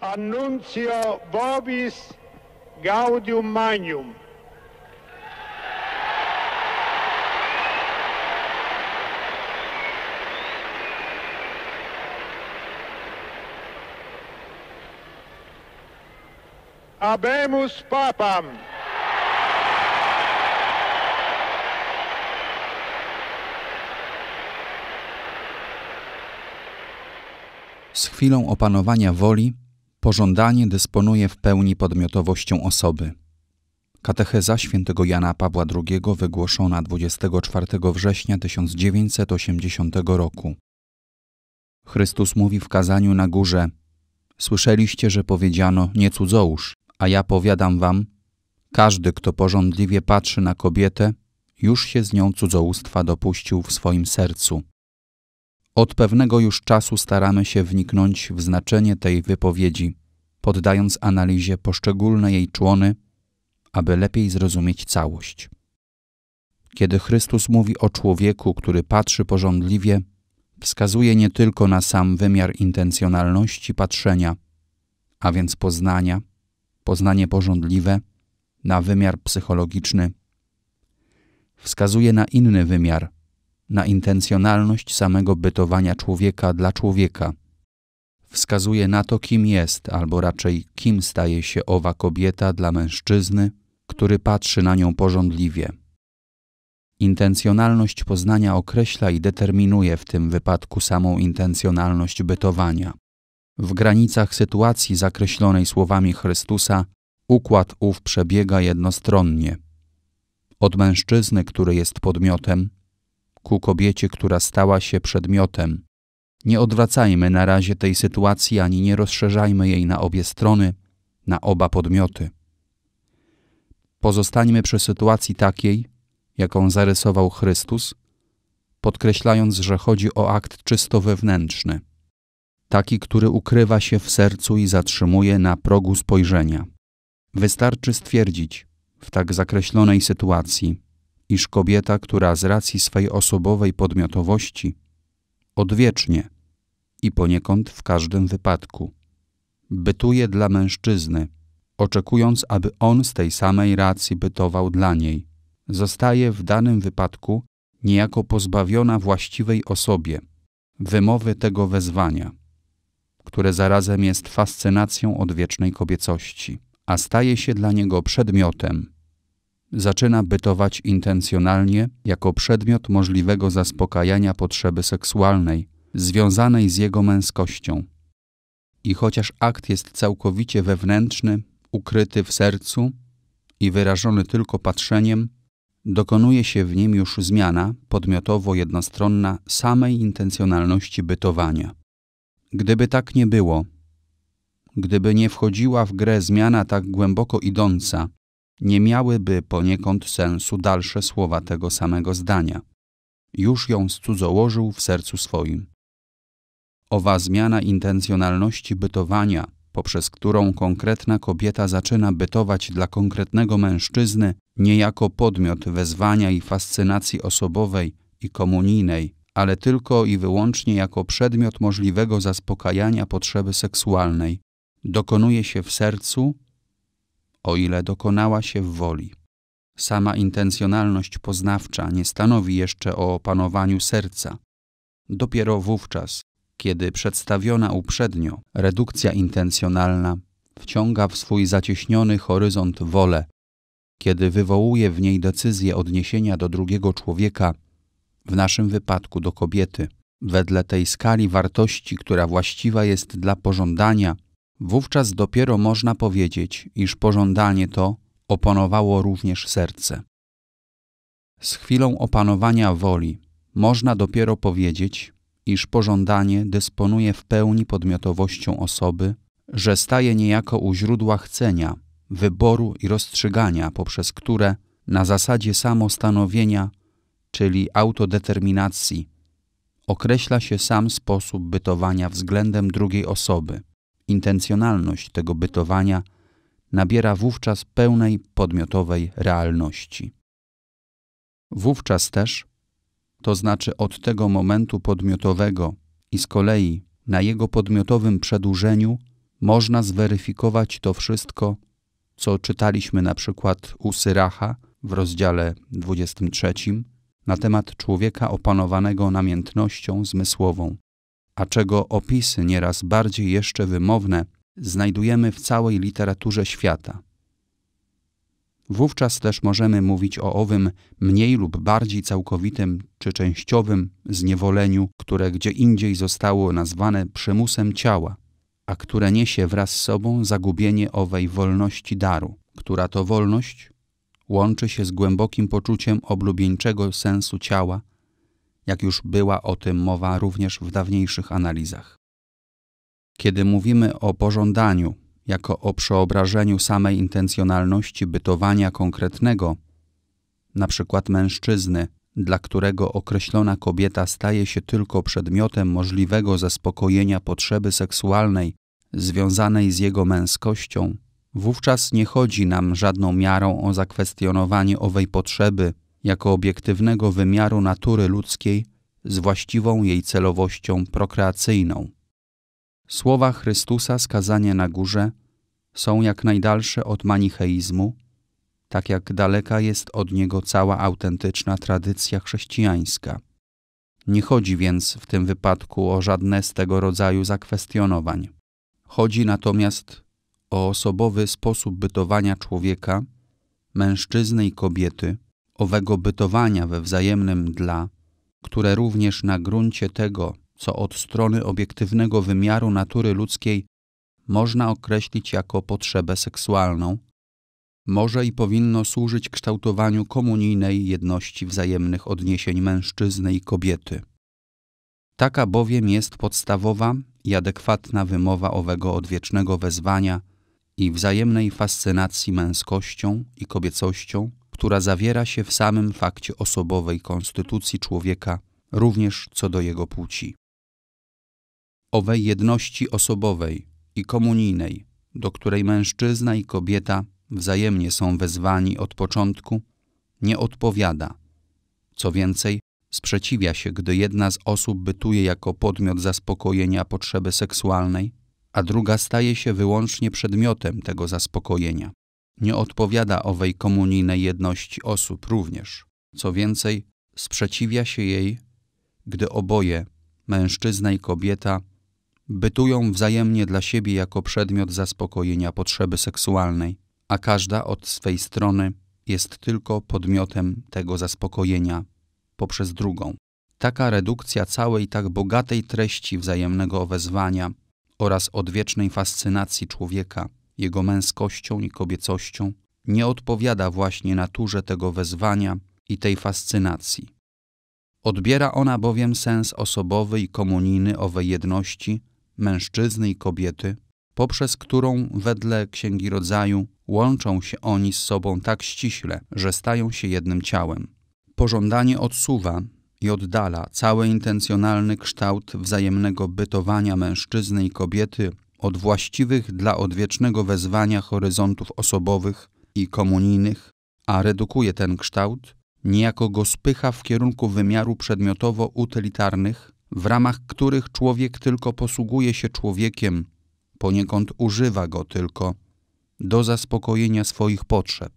Annuncio Vobis Gaudium Magnum. Abemus Papam. Z chwilą opanowania woli Pożądanie dysponuje w pełni podmiotowością osoby. Katecheza świętego Jana Pawła II wygłoszona 24 września 1980 roku. Chrystus mówi w kazaniu na górze: Słyszeliście, że powiedziano: Nie cudzołóż, a ja powiadam wam: każdy, kto pożądliwie patrzy na kobietę, już się z nią cudzołóstwa dopuścił w swoim sercu. Od pewnego już czasu staramy się wniknąć w znaczenie tej wypowiedzi poddając analizie poszczególne jej człony, aby lepiej zrozumieć całość. Kiedy Chrystus mówi o człowieku, który patrzy porządliwie, wskazuje nie tylko na sam wymiar intencjonalności patrzenia, a więc poznania, poznanie porządliwe, na wymiar psychologiczny. Wskazuje na inny wymiar, na intencjonalność samego bytowania człowieka dla człowieka – wskazuje na to, kim jest, albo raczej kim staje się owa kobieta dla mężczyzny, który patrzy na nią pożądliwie. Intencjonalność poznania określa i determinuje w tym wypadku samą intencjonalność bytowania. W granicach sytuacji zakreślonej słowami Chrystusa układ ów przebiega jednostronnie. Od mężczyzny, który jest podmiotem, ku kobiecie, która stała się przedmiotem, nie odwracajmy na razie tej sytuacji ani nie rozszerzajmy jej na obie strony, na oba podmioty. Pozostańmy przy sytuacji takiej, jaką zarysował Chrystus, podkreślając, że chodzi o akt czysto wewnętrzny, taki, który ukrywa się w sercu i zatrzymuje na progu spojrzenia. Wystarczy stwierdzić w tak zakreślonej sytuacji, iż kobieta, która z racji swej osobowej podmiotowości odwiecznie i poniekąd w każdym wypadku. Bytuje dla mężczyzny, oczekując, aby on z tej samej racji bytował dla niej. Zostaje w danym wypadku niejako pozbawiona właściwej osobie, wymowy tego wezwania, które zarazem jest fascynacją odwiecznej kobiecości, a staje się dla niego przedmiotem. Zaczyna bytować intencjonalnie jako przedmiot możliwego zaspokajania potrzeby seksualnej, związanej z jego męskością. I chociaż akt jest całkowicie wewnętrzny, ukryty w sercu i wyrażony tylko patrzeniem, dokonuje się w nim już zmiana podmiotowo-jednostronna samej intencjonalności bytowania. Gdyby tak nie było, gdyby nie wchodziła w grę zmiana tak głęboko idąca, nie miałyby poniekąd sensu dalsze słowa tego samego zdania. Już ją cudzołożył w sercu swoim owa zmiana intencjonalności bytowania, poprzez którą konkretna kobieta zaczyna bytować dla konkretnego mężczyzny, niejako podmiot wezwania i fascynacji osobowej i komunijnej, ale tylko i wyłącznie jako przedmiot możliwego zaspokajania potrzeby seksualnej, dokonuje się w sercu, o ile dokonała się w woli. Sama intencjonalność poznawcza nie stanowi jeszcze o opanowaniu serca. Dopiero wówczas, kiedy przedstawiona uprzednio redukcja intencjonalna wciąga w swój zacieśniony horyzont wolę, kiedy wywołuje w niej decyzję odniesienia do drugiego człowieka, w naszym wypadku do kobiety, wedle tej skali wartości, która właściwa jest dla pożądania, wówczas dopiero można powiedzieć, iż pożądanie to opanowało również serce. Z chwilą opanowania woli można dopiero powiedzieć, iż pożądanie dysponuje w pełni podmiotowością osoby, że staje niejako u źródła chcenia, wyboru i rozstrzygania, poprzez które na zasadzie samostanowienia, czyli autodeterminacji, określa się sam sposób bytowania względem drugiej osoby. Intencjonalność tego bytowania nabiera wówczas pełnej podmiotowej realności. Wówczas też to znaczy od tego momentu podmiotowego i z kolei na jego podmiotowym przedłużeniu można zweryfikować to wszystko, co czytaliśmy na przykład u Syracha w rozdziale 23 na temat człowieka opanowanego namiętnością zmysłową, a czego opisy nieraz bardziej jeszcze wymowne znajdujemy w całej literaturze świata wówczas też możemy mówić o owym mniej lub bardziej całkowitym czy częściowym zniewoleniu, które gdzie indziej zostało nazwane przymusem ciała, a które niesie wraz z sobą zagubienie owej wolności daru, która to wolność łączy się z głębokim poczuciem oblubieńczego sensu ciała, jak już była o tym mowa również w dawniejszych analizach. Kiedy mówimy o pożądaniu, jako o przeobrażeniu samej intencjonalności bytowania konkretnego, na przykład mężczyzny, dla którego określona kobieta staje się tylko przedmiotem możliwego zaspokojenia potrzeby seksualnej związanej z jego męskością, wówczas nie chodzi nam żadną miarą o zakwestionowanie owej potrzeby jako obiektywnego wymiaru natury ludzkiej z właściwą jej celowością prokreacyjną. Słowa Chrystusa skazanie na górze są jak najdalsze od manicheizmu, tak jak daleka jest od niego cała autentyczna tradycja chrześcijańska. Nie chodzi więc w tym wypadku o żadne z tego rodzaju zakwestionowań. Chodzi natomiast o osobowy sposób bytowania człowieka, mężczyzny i kobiety, owego bytowania we wzajemnym dla, które również na gruncie tego co od strony obiektywnego wymiaru natury ludzkiej można określić jako potrzebę seksualną, może i powinno służyć kształtowaniu komunijnej jedności wzajemnych odniesień mężczyzny i kobiety. Taka bowiem jest podstawowa i adekwatna wymowa owego odwiecznego wezwania i wzajemnej fascynacji męskością i kobiecością, która zawiera się w samym fakcie osobowej konstytucji człowieka, również co do jego płci owej jedności osobowej i komunijnej, do której mężczyzna i kobieta wzajemnie są wezwani od początku, nie odpowiada. Co więcej, sprzeciwia się, gdy jedna z osób bytuje jako podmiot zaspokojenia potrzeby seksualnej, a druga staje się wyłącznie przedmiotem tego zaspokojenia. Nie odpowiada owej komunijnej jedności osób również. Co więcej, sprzeciwia się jej, gdy oboje, mężczyzna i kobieta, bytują wzajemnie dla siebie jako przedmiot zaspokojenia potrzeby seksualnej, a każda od swej strony jest tylko podmiotem tego zaspokojenia poprzez drugą. Taka redukcja całej tak bogatej treści wzajemnego wezwania oraz odwiecznej fascynacji człowieka, jego męskością i kobiecością, nie odpowiada właśnie naturze tego wezwania i tej fascynacji. Odbiera ona bowiem sens osobowy i komuniny owej jedności mężczyzny i kobiety, poprzez którą wedle Księgi Rodzaju łączą się oni z sobą tak ściśle, że stają się jednym ciałem. Pożądanie odsuwa i oddala cały intencjonalny kształt wzajemnego bytowania mężczyzny i kobiety od właściwych dla odwiecznego wezwania horyzontów osobowych i komunijnych, a redukuje ten kształt, niejako go spycha w kierunku wymiaru przedmiotowo-utylitarnych, w ramach których człowiek tylko posługuje się człowiekiem, poniekąd używa go tylko do zaspokojenia swoich potrzeb.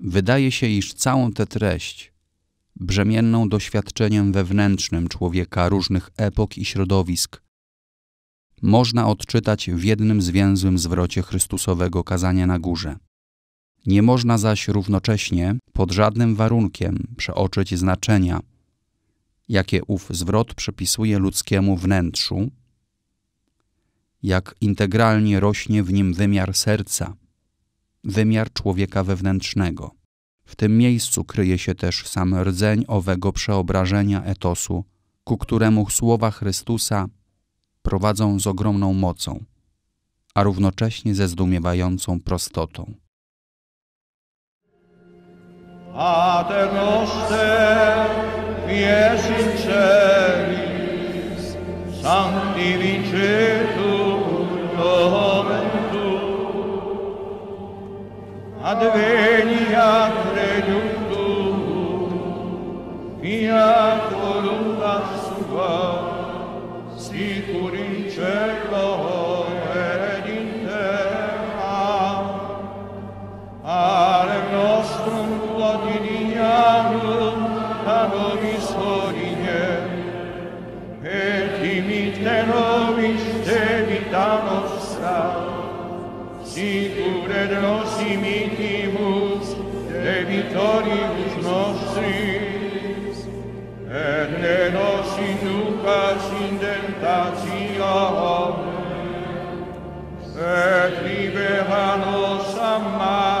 Wydaje się, iż całą tę treść, brzemienną doświadczeniem wewnętrznym człowieka różnych epok i środowisk, można odczytać w jednym zwięzłym zwrocie Chrystusowego kazania na górze. Nie można zaś równocześnie, pod żadnym warunkiem, przeoczyć znaczenia – jakie ów zwrot przypisuje ludzkiemu wnętrzu, jak integralnie rośnie w nim wymiar serca, wymiar człowieka wewnętrznego. W tym miejscu kryje się też sam rdzeń owego przeobrażenia etosu, ku któremu słowa Chrystusa prowadzą z ogromną mocą, a równocześnie ze zdumiewającą prostotą. Ies in ceris, Sancti vincetur, Omen tu, Advenia credum tu, Fia columna sua, Sicuri cure de nos imitibus, de vitoribus nostris, et ne nos inducas in tentationem, et libera nos amare,